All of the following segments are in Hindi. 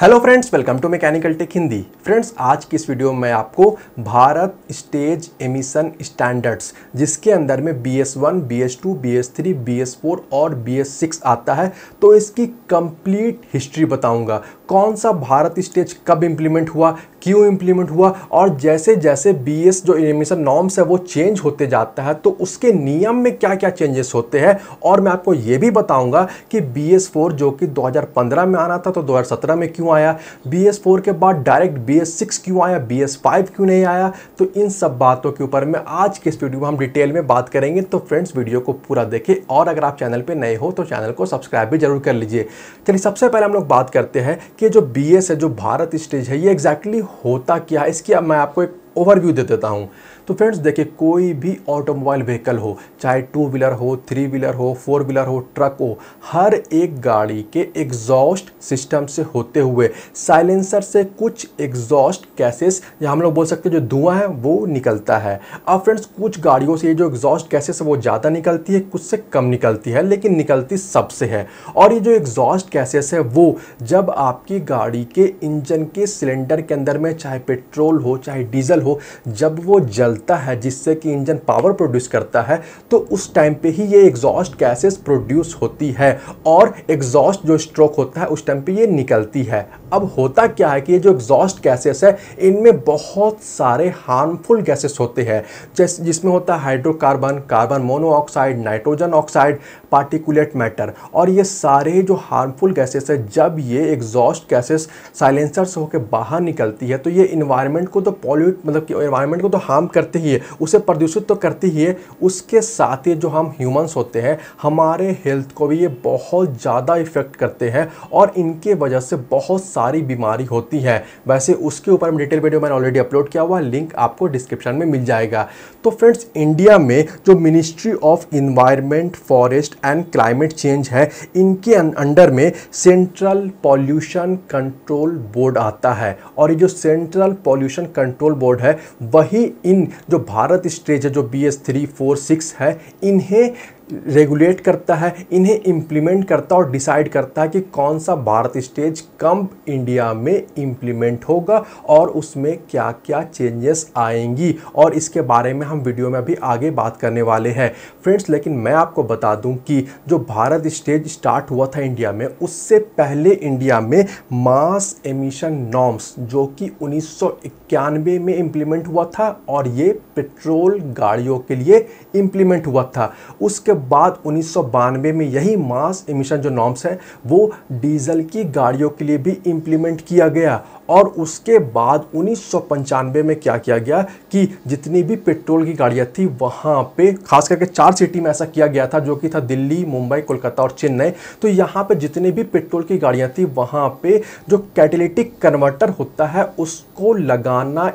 hello friends welcome to mechanical tech Hindi friends आज की इस वीडियो में आपको भारत स्टेज एमिशन स्टैंडर्ड्स जिसके अंदर में B S one B S two B S three B S four और बी एस सिक्स आता है तो इसकी कंप्लीट हिस्ट्री बताऊंगा कौन सा भारत स्टेज कब इम्प्लीमेंट हुआ क्यों इम्प्लीमेंट हुआ और जैसे जैसे बी जो एनिमेशन नॉर्म्स है वो चेंज होते जाता है तो उसके नियम में क्या क्या चेंजेस होते हैं और मैं आपको ये भी बताऊंगा कि बी जो कि 2015 में आना था तो 2017 में क्यों आया बी के बाद डायरेक्ट बी क्यों आया बी क्यों नहीं आया तो इन सब बातों के ऊपर मैं आज के इस वीडियो में हम डिटेल में बात करेंगे तो फ्रेंड्स वीडियो को पूरा देखें और अगर आप चैनल पर नए हो तो चैनल को सब्सक्राइब भी जरूर कर लीजिए चलिए सबसे पहले हम लोग बात करते हैं कि जो बी है जो भारत स्टेज है ये एग्जैक्टली होता क्या है इसकी अब मैं आपको एक ओवरव्यू दे देता हूँ तो फ्रेंड्स देखिए कोई भी ऑटोमोबाइल व्हीकल हो चाहे टू व्हीलर हो थ्री व्हीलर हो फोर व्हीलर हो ट्रक हो हर एक गाड़ी के एग्जॉस्ट सिस्टम से होते हुए साइलेंसर से कुछ एग्जॉस्ट कैसेस या हम लोग बोल सकते हैं जो धुआं है वो निकलता है अब फ्रेंड्स कुछ गाड़ियों से ये जो एग्जॉस्ट कैसेस है वो ज़्यादा निकलती है कुछ से कम निकलती है लेकिन निकलती सबसे है और ये जो एग्जॉस्ट कैसेस है वो जब आपकी गाड़ी के इंजन के सिलेंडर के अंदर में चाहे पेट्रोल हो चाहे डीजल हो जब वो जल चलता है जिससे कि इंजन पावर प्रोड्यूस करता है तो उस टाइम पे ही ये एग्जॉस्ट गैसेस प्रोड्यूस होती है और एग्जॉस्ट जो स्ट्रोक होता है उस टाइम पे ये निकलती है अब होता क्या है कि ये जो एग्जॉस्ट गैसेस है इनमें बहुत सारे हार्मफुल गैसेस होते हैं जैसे जिसमें होता है hydrocarbon carbon monoxide nitrogen oxide particulate matter और ये सारे जो हार्मफुल गैसेस है जब ये एग्जॉस्ट गैसेस साइलेंसर से होकर बाहर निकलती है तो ये इन्वायरमेंट को तो पॉल्यूट मतलब कि इन्वायरमेंट को तो हार्म करते ही है उसे प्रदूषित तो करती ही है उसके साथ ही जो हम ह्यूमंस होते हैं हमारे हेल्थ को भी ये बहुत ज़्यादा इफेक्ट करते हैं और इनके वजह से बहुत सारी बीमारी होती है वैसे उसके ऊपर में डिटेल वीडियो मैंने ऑलरेडी अपलोड किया हुआ लिंक आपको डिस्क्रिप्शन में मिल जाएगा तो फ्रेंड्स इंडिया में जो ministry of environment forest and climate change है इनके अं-, अंडर में सेंट्रल पॉल्यूशन कंट्रोल बोर्ड आता है और ये जो सेंट्रल पॉल्यूशन कंट्रोल बोर्ड है वही इन जो भारत स्टेज है जो B S three four six है इन्हें रेगुलेट करता है इन्हें इम्प्लीमेंट करता और डिसाइड करता है कि कौन सा भारत स्टेज कब इंडिया में इम्प्लीमेंट होगा और उसमें क्या क्या चेंजेस आएंगी और इसके बारे में हम वीडियो में अभी आगे बात करने वाले हैं फ्रेंड्स लेकिन मैं आपको बता दूं कि जो भारत स्टेज स्टार्ट हुआ था इंडिया में उससे पहले इंडिया में मास एमिशन नॉर्म्स जो कि उन्नीस में इम्प्लीमेंट हुआ था और ये पेट्रोल गाड़ियों के लिए इम्प्लीमेंट हुआ था उसके बाद उन्नीस में यही मास इमिशन जो नॉर्म्स है वो डीजल की गाड़ियों के लिए भी इम्प्लीमेंट किया गया और उसके बाद उन्नीस में क्या किया गया कि जितनी भी पेट्रोल की गाड़ियाँ थी वहाँ पे खास करके चार सिटी में ऐसा किया गया था जो कि था दिल्ली मुंबई कोलकाता और चेन्नई तो यहाँ पे जितनी भी पेट्रोल की गाड़ियाँ थी वहाँ पे जो कैटेलिटिक कन्वर्टर होता है उसको लगाना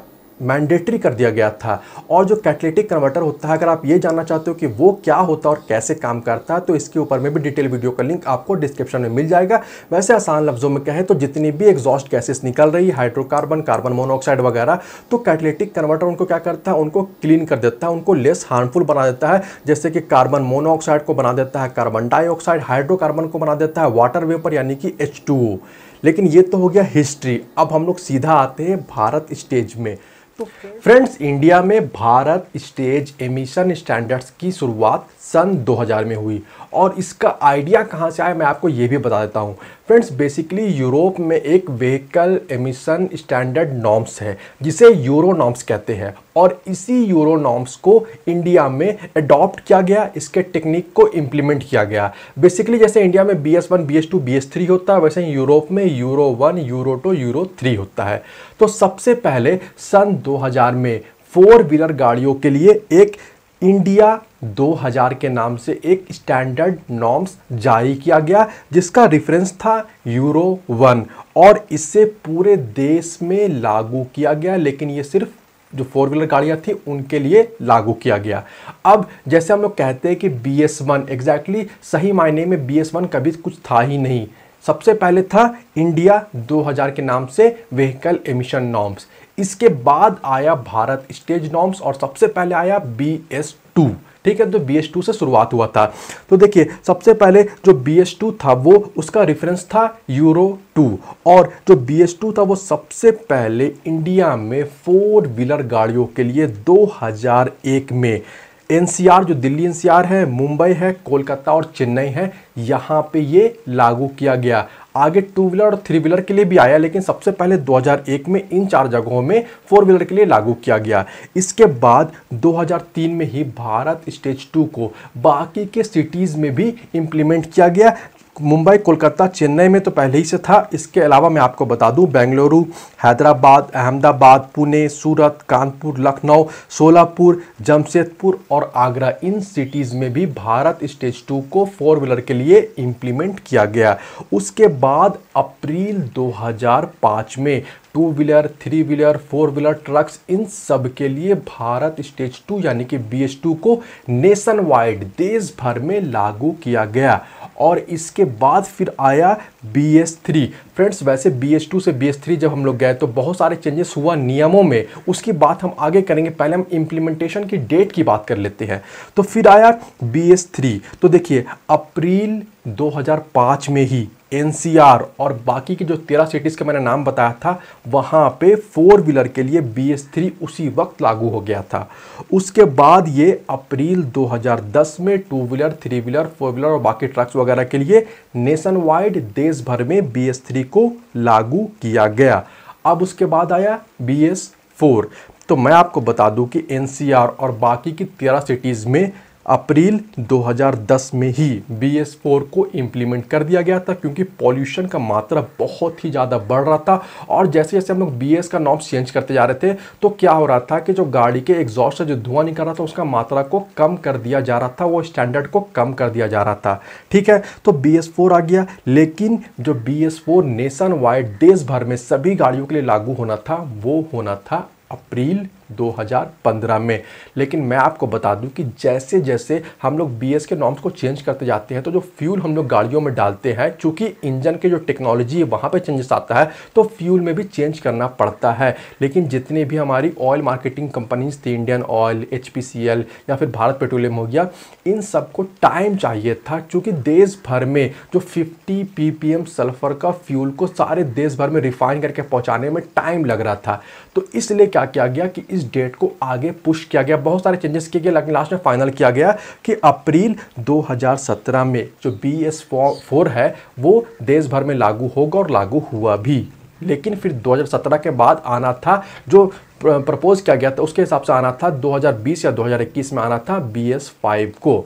मैंडेटरी कर दिया गया था और जो कैटलेटिक कन्वर्टर होता है अगर आप ये जानना चाहते हो कि वो क्या होता है और कैसे काम करता है तो इसके ऊपर में भी डिटेल वीडियो का लिंक आपको डिस्क्रिप्शन में मिल जाएगा वैसे आसान लफ्ज़ों में कहें तो जितनी भी एग्जॉस्ट गैसेस निकल रही हाइड्रोकार्बन कार्बन मोनोऑक्साइड वगैरह तो कैटलेटिक कन्वर्टर उनको क्या करता है उनको क्लीन कर देता है उनको लेस हार्मफुल बना देता है जैसे कि कार्बन मोनोऑक्साइड को बना देता है कार्बन डाइऑक्साइड हाइड्रोकार्बन को बना देता है वाटर वेपर यानी कि एच लेकिन ये तो हो गया हिस्ट्री अब हम लोग सीधा आते हैं भारत स्टेज में फ्रेंड्स इंडिया में भारत स्टेज एमिशन स्टैंडर्ड्स की शुरुआत सन 2000 में हुई और इसका आइडिया कहाँ से आया मैं आपको ये भी बता देता हूँ फ्रेंड्स बेसिकली यूरोप में एक व्हीकल एमिशन स्टैंडर्ड नॉर्म्स है जिसे यूरो नॉर्म्स कहते हैं और इसी यूरो नॉर्म्स को इंडिया में अडॉप्ट किया गया इसके टेक्निक को इम्प्लीमेंट किया गया बेसिकली जैसे इंडिया में B S one B S two B S three होता है वैसे ही यूरोप में Euro one Euro two Euro three होता है तो सबसे पहले सन 2000 में फोर व्हीलर गाड़ियों के लिए एक इंडिया 2000 के नाम से एक स्टैंडर्ड नॉर्म्स जारी किया गया जिसका रेफरेंस था यूरो वन और इसे पूरे देश में लागू किया गया लेकिन ये सिर्फ जो फोर व्हीलर गाड़ियाँ थी उनके लिए लागू किया गया अब जैसे हम लोग कहते हैं कि बी एस वन एग्जैक्टली सही मायने में बी एस वन कभी कुछ था ही नहीं सबसे पहले था इंडिया 2000 के नाम से व्हीकल एमिशन नॉर्म्स इसके बाद आया भारत स्टेज नॉर्म्स और सबसे पहले आया बी एस टू ठीक है तो बी एस टू से शुरुआत हुआ था तो देखिए सबसे पहले जो बी एस टू था वो उसका रेफरेंस था यूरो टू और जो बी एस टू था वो सबसे पहले इंडिया में फोर व्हीलर गाड़ियों के लिए 2001 में एनसीआर जो दिल्ली एनसीआर है मुंबई है कोलकाता और चेन्नई है यहाँ पे ये लागू किया गया आगे टू व्हीलर और थ्री व्हीलर के लिए भी आया लेकिन सबसे पहले 2001 में इन चार जगहों में फोर व्हीलर के लिए लागू किया गया इसके बाद 2003 में ही भारत स्टेज टू को बाकी के सिटीज़ में भी इम्प्लीमेंट किया गया मुंबई कोलकाता चेन्नई में तो पहले ही से था इसके अलावा मैं आपको बता दूं बेंगलुरु हैदराबाद अहमदाबाद पुणे सूरत कानपुर लखनऊ सोलापुर जमशेदपुर और आगरा इन सिटीज़ में भी भारत स्टेज टू को फोर व्हीलर के लिए इम्प्लीमेंट किया गया उसके बाद अप्रैल 2005 में two wheeler three wheeler four wheeler trucks इन सब के लिए भारत स्टेज टू यानी कि बी टू को नेशन वाइड देश भर में लागू किया गया और इसके बाद फिर आया बी एस थ्री फ्रेंड्स वैसे बी एस टू से बी एस थ्री जब हम लोग गए तो बहुत सारे चेंजेस हुआ नियमों में उसकी बात हम आगे करेंगे पहले हम इम्प्लीमेंटेशन की डेट की बात कर लेते हैं तो फिर आया बी एस थ्री तो देखिए अप्रैल 2005 में ही एनसीआर और बाकी के जो तेरह सिटीज़ का मैंने नाम बताया था वहाँ पे फोर व्हीलर के लिए बी उसी वक्त लागू हो गया था उसके बाद ये अप्रैल 2010 में two wheeler three wheeler four wheeler और बाकी ट्रक्स वगैरह के लिए नेशन वाइड देश भर में बी को लागू किया गया अब उसके बाद आया बी फोर तो मैं आपको बता दूँ कि एन और बाकी की तेरह सिटीज़ में अप्रैल 2010 में ही बी एस फोर को इम्प्लीमेंट कर दिया गया था क्योंकि पॉल्यूशन का मात्रा बहुत ही ज़्यादा बढ़ रहा था और जैसे जैसे हम लोग बी एस का नॉम चेंज करते जा रहे थे तो क्या हो रहा था कि जो गाड़ी के एग्जॉस्ट से जो धुआं निकल रहा था उसका मात्रा को कम कर दिया जा रहा था वो स्टैंडर्ड को कम कर दिया जा रहा था ठीक है तो बी एस फोर आ गया लेकिन जो B S four nationwide देश भर में सभी गाड़ियों के लिए लागू होना था वो होना था अप्रैल 2015 में लेकिन मैं आपको बता दूं कि जैसे जैसे हम लोग बी के नॉर्म्स को चेंज करते जाते हैं तो जो फ्यूल हम लोग गाड़ियों में डालते हैं चूँकि इंजन के जो टेक्नोलॉजी है वहाँ पर चेंजेस आता है तो फ्यूल में भी चेंज करना पड़ता है लेकिन जितनी भी हमारी ऑयल मार्केटिंग कंपनीज थी इंडियन ऑयल एच या फिर भारत पेट्रोलियम हो गया इन सबको टाइम चाहिए था क्योंकि देश भर में जो 50 ppm सल्फर का फ्यूल को सारे देश भर में रिफाइन करके पहुंचाने में टाइम लग रहा था तो इसलिए क्या किया गया कि इस इस डेट को आगे पुश किया गया बहुत सारे चेंजेस किए गए लेकिन लास्ट में फाइनल किया गया कि अप्रैल 2017 में जो बी एस फोर है वो देश भर में लागू होगा और लागू हुआ भी लेकिन फिर 2017 के बाद आना था जो प्रपोज किया गया था उसके हिसाब से आना था 2020 या 2021 में आना था बी एस फाइव को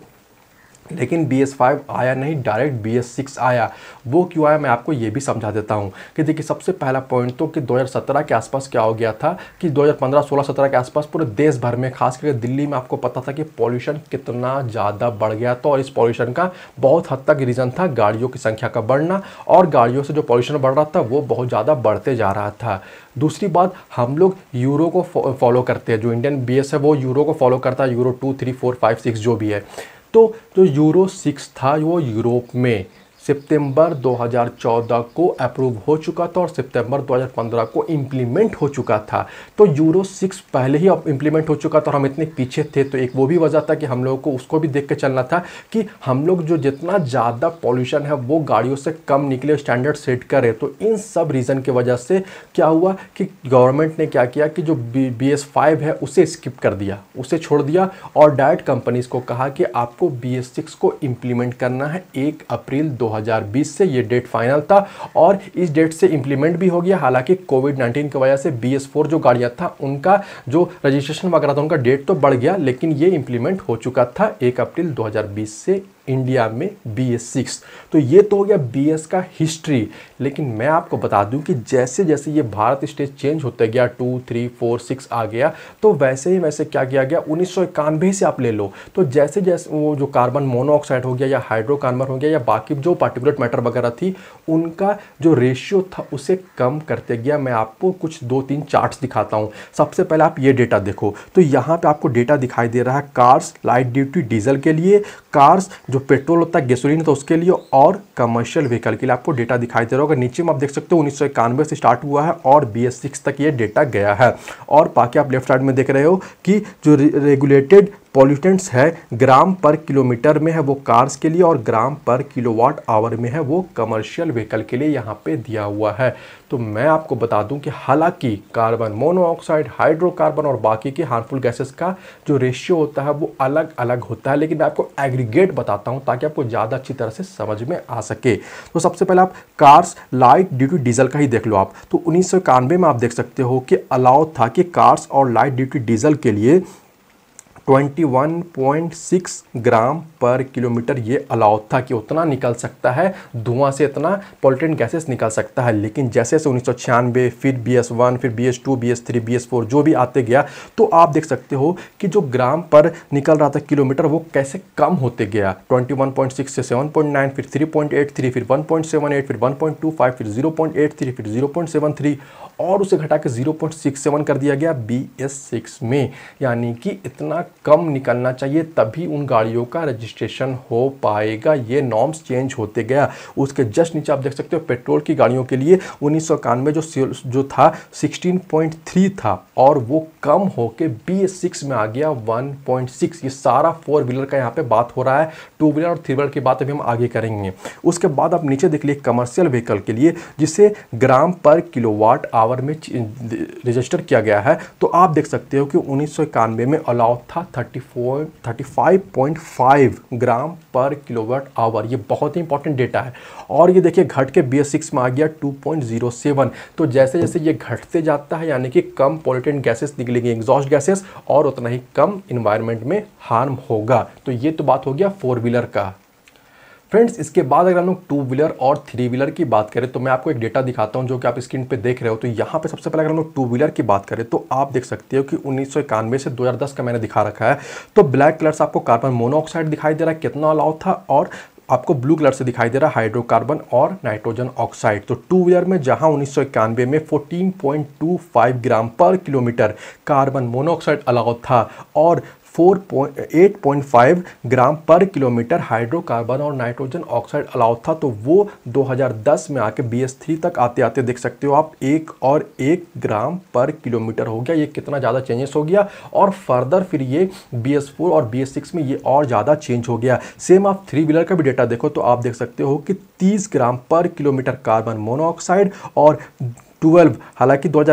लेकिन बी एस फाइव आया नहीं डायरेक्ट बी एस सिक्स आया वो क्यों आया मैं आपको ये भी समझा देता हूँ कि देखिए सबसे पहला पॉइंट तो कि 2017 के आसपास क्या हो गया था कि 2015 16 17 के आसपास पूरे देश भर में खास करके दिल्ली में आपको पता था कि पॉल्यूशन कितना ज़्यादा बढ़ गया था और इस पॉल्यूशन का बहुत हद तक रीज़न था गाड़ियों की संख्या का बढ़ना और गाड़ियों से जो पॉल्यूशन बढ़ रहा था वो बहुत ज़्यादा बढ़ते जा रहा था दूसरी बात हम लोग यूरो को फॉलो करते हैं जो इंडियन बी है वो यूरो को फॉलो करता है Euro two three four five six जो भी है तो जो यूरो सिक्स था वो यूरोप में सितंबर 2014 को अप्रूव हो चुका था और सितंबर 2015 को इम्प्लीमेंट हो चुका था तो यूरो सिक्स पहले ही इम्प्लीमेंट हो चुका था और हम इतने पीछे थे तो एक वो भी वजह था कि हम लोगों को उसको भी देख के चलना था कि हम लोग जो जितना ज़्यादा पॉल्यूशन है वो गाड़ियों से कम निकले स्टैंडर्ड सेट करें तो इन सब रीज़न की वजह से क्या हुआ कि गवर्नमेंट ने क्या किया कि जो बी एस फाइव है उसे स्किप कर दिया उसे छोड़ दिया और डायरेक्ट कंपनीज को कहा कि आपको बी एस सिक्स को इम्प्लीमेंट करना है एक अप्रैल दो 2020 से ये डेट फाइनल था और इस डेट से इम्प्लीमेंट भी हो गया हालांकि कोविड नाइन्टीन की वजह से बी जो गाड़ियाँ था उनका जो रजिस्ट्रेशन वगैरह था उनका डेट तो बढ़ गया लेकिन ये इम्प्लीमेंट हो चुका था एक अप्रैल दो से इंडिया में बी एस सिक्स तो ये तो हो गया बी एस का हिस्ट्री लेकिन मैं आपको बता दूं कि जैसे जैसे ये भारत स्टेज चेंज होता गया टू थ्री फोर सिक्स आ गया तो वैसे ही वैसे क्या किया गया उन्नीस सौ इक्यानवे से आप ले लो तो जैसे जैसे वो जो कार्बन मोनोऑक्साइड हो गया या हाइड्रोकार्बन हो गया या बाकी जो पार्टिकुलर मैटर वगैरह थी उनका जो रेशियो था उसे कम करते गया मैं आपको कुछ दो तीन चार्ट्स दिखाता हूँ सबसे पहले आप ये डेटा देखो तो यहाँ पर आपको डेटा दिखाई दे रहा है कार्स लाइट ड्यूटी डीजल के लिए कार्स जो पेट्रोल होता है गैसोलीन तो उसके लिए और कमर्शियल व्हीकल के लिए आपको डेटा दिखाई दे रहा होगा नीचे में आप देख सकते हो उन्नीस से स्टार्ट हुआ है और बी तक ये डेटा गया है और बाकी आप लेफ्ट साइड में देख रहे हो कि जो रेगुलेटेड पॉल्यूटेंट्स है ग्राम पर किलोमीटर में है वो कार्स के लिए और ग्राम पर किलोवाट आवर में है वो कमर्शियल व्हीकल के लिए यहाँ पे दिया हुआ है तो मैं आपको बता दूं कि हालांकि कार्बन मोनोऑक्साइड हाइड्रोकार्बन और बाकी के हार्मफुल गैसेस का जो रेशियो होता है वो अलग अलग होता है लेकिन मैं आपको एग्रीगेट बताता हूँ ताकि आपको ज़्यादा अच्छी तरह से समझ में आ सके तो सबसे पहले आप कार्स लाइट ड्यूटी डीजल का ही देख लो आप तो उन्नीस में आप देख सकते हो कि अलाउ था कि कार्स और लाइट ड्यूटी डीजल के लिए 21.6 ग्राम पर किलोमीटर ये अलाउ था कि उतना निकल सकता है धुआं से इतना पोल्यूटेंट गैसेस निकल सकता है लेकिन जैसे जैसे उन्नीस फिर बी एस वन फिर B S two B S three B S four जो भी आते गया तो आप देख सकते हो कि जो ग्राम पर निकल रहा था किलोमीटर वो कैसे कम होते गया 21.6 से 7.9 फिर 3.83 फिर 1.78 फिर 1.25 फिर 0.83 फिर 0.73 और उसे घटा के 0.67 कर दिया गया बी एस सिक्स में यानी कि इतना कम निकलना चाहिए तभी उन गाड़ियों का रजिस्ट्रेशन हो पाएगा ये नॉर्म्स चेंज होते गया उसके जस्ट नीचे आप देख सकते हो पेट्रोल की गाड़ियों के लिए उन्नीस सौ जो जो था 16.3 था और वो कम के बी सिक्स में आ गया 1.6 ये सारा फोर व्हीलर का यहाँ पे बात हो रहा है टू व्हीलर और थ्री व्हीलर की बात अभी हम आगे करेंगे उसके बाद आप नीचे देख लिए कमर्शियल व्हीकल के लिए जिसे ग्राम पर किलो आवर में रजिस्टर किया गया है तो आप देख सकते हो कि उन्नीस में अलाउ था thirty four thirty five point five gram per kilowatt our ये बहुत ही इंपॉर्टेंट डेटा है और ये देखिए घट के बी एस सिक्स में आ गया टू पॉइंट जीरो सेवन तो जैसे जैसे ये घटते जाता है यानी कि कम पॉलिटेंट गैसेस निकलेंगे एग्जॉस्ट गैसेस और उतना ही कम इन्वायरमेंट में हार्म होगा तो ये तो बात हो गया फोर व्हीलर का फ्रेंड्स इसके बाद अगर हम लोग टू व्हीलर और थ्री व्हीलर की बात करें तो मैं आपको एक डेटा दिखाता हूं जो कि आप स्क्रीन पे देख रहे हो तो यहां पे सबसे पहले अगर हम लोग टू व्हीलर की बात करें तो आप देख सकते हो कि उन्नीस से 2010 का मैंने दिखा रखा है तो ब्लैक कलर से आपको कार्बन मोनोऑक्साइड दिखाई दे रहा है कितना अलाउ था और आपको ब्लू कलर से दिखाई दे रहा है हाइड्रोकार्बन और नाइट्रोजन ऑक्साइड तो टू व्हीलर में जहां उन्नीस में 14.25 ग्राम per kilometre carbon monoxide allow था और 4.8.5 ग्राम पर किलोमीटर हाइड्रोकार्बन और नाइट्रोजन ऑक्साइड अलाउ था तो वो 2010 में आके बी थ्री तक आते आते देख सकते हो आप एक और एक ग्राम पर किलोमीटर हो गया ये कितना ज़्यादा चेंजेस हो गया और फर्दर फिर ये बी फोर और बी सिक्स में ये और ज़्यादा चेंज हो गया सेम आप थ्री व्हीलर का भी डेटा देखो तो आप देख सकते हो कि 30 ग्राम पर किलोमीटर कार्बन मोनोऑक्साइड और 12 हालांकि दो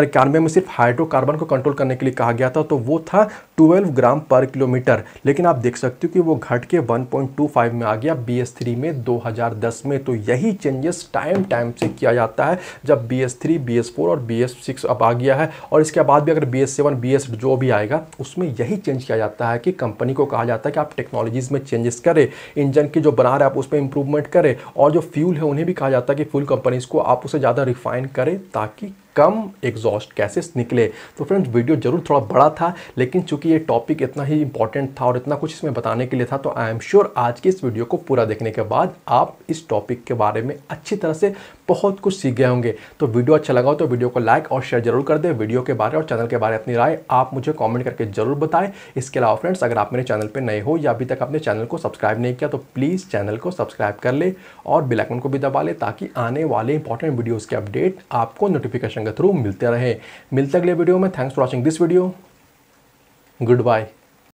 में सिर्फ हाइड्रोकार्बन को कंट्रोल करने के लिए कहा गया था तो वो था 12 ग्राम पर किलोमीटर लेकिन आप देख सकते हो कि वो घट के 1.25 में आ गया बी एस थ्री में 2010 में तो यही चेंजेस टाइम टाइम से किया जाता है जब B S three B S four और बी एस सिक्स अब आ गया है और इसके बाद भी अगर B S seven B S जो भी आएगा उसमें यही चेंज किया जाता है कि कंपनी को कहा जाता है कि आप टेक्नोलॉजीज़ में चेंजेस करें इंजन की जो बना रहे आप उसमें इंप्रूवमेंट करें और जो फ्यूल है उन्हें भी कहा जाता है कि फ्यूल कंपनीज़ को आप उसे ज़्यादा रिफाइन करें ताकि कम एग्जॉस्ट गैसेस निकले तो फ्रेंड्स वीडियो जरूर थोड़ा बड़ा था लेकिन चूंकि ये टॉपिक इतना ही इंपॉर्टेंट था और इतना कुछ इसमें बताने के लिए था तो आई एम श्योर आज की इस वीडियो को पूरा देखने के बाद आप इस टॉपिक के बारे में अच्छी तरह से बहुत कुछ सीख गए होंगे तो वीडियो अच्छा लगा हो तो वीडियो को लाइक और शेयर जरूर कर दें वीडियो के बारे और चैनल के बारे में अपनी राय आप मुझे कॉमेंट करके जरूर बताएं इसके अलावा फ्रेंड्स अगर आप मेरे चैनल पर नए हो या अभी तक आपने चैनल को सब्सक्राइब नहीं किया तो प्लीज़ चैनल को सब्सक्राइब कर ले और बिलाइकन को भी दबा ले ताकि आने वाले इंपॉर्टेंट वीडियोज़ के अपडेट आपको नोटिफिकेशन सेक्शन के थ्रू मिलते रहे मिलते अगले वीडियो में thanks for watching this video good bye